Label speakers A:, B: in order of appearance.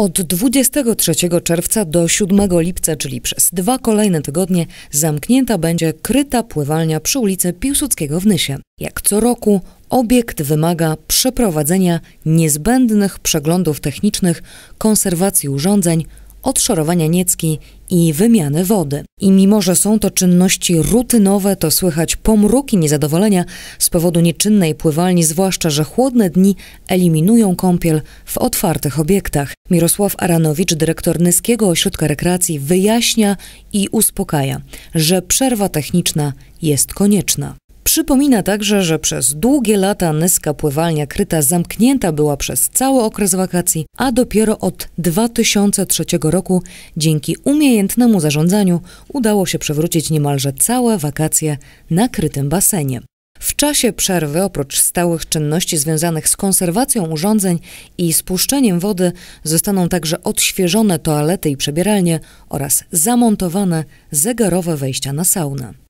A: Od 23 czerwca do 7 lipca, czyli przez dwa kolejne tygodnie, zamknięta będzie kryta pływalnia przy ulicy Piłsudskiego w Nysie. Jak co roku, obiekt wymaga przeprowadzenia niezbędnych przeglądów technicznych, konserwacji urządzeń, odszorowania niecki i wymiany wody. I mimo, że są to czynności rutynowe, to słychać pomruki niezadowolenia z powodu nieczynnej pływalni, zwłaszcza, że chłodne dni eliminują kąpiel w otwartych obiektach. Mirosław Aranowicz, dyrektor Nyskiego Ośrodka Rekreacji, wyjaśnia i uspokaja, że przerwa techniczna jest konieczna. Przypomina także, że przez długie lata nyska pływalnia kryta zamknięta była przez cały okres wakacji, a dopiero od 2003 roku dzięki umiejętnemu zarządzaniu udało się przywrócić niemalże całe wakacje na krytym basenie. W czasie przerwy, oprócz stałych czynności związanych z konserwacją urządzeń i spuszczeniem wody, zostaną także odświeżone toalety i przebieralnie oraz zamontowane zegarowe wejścia na saunę.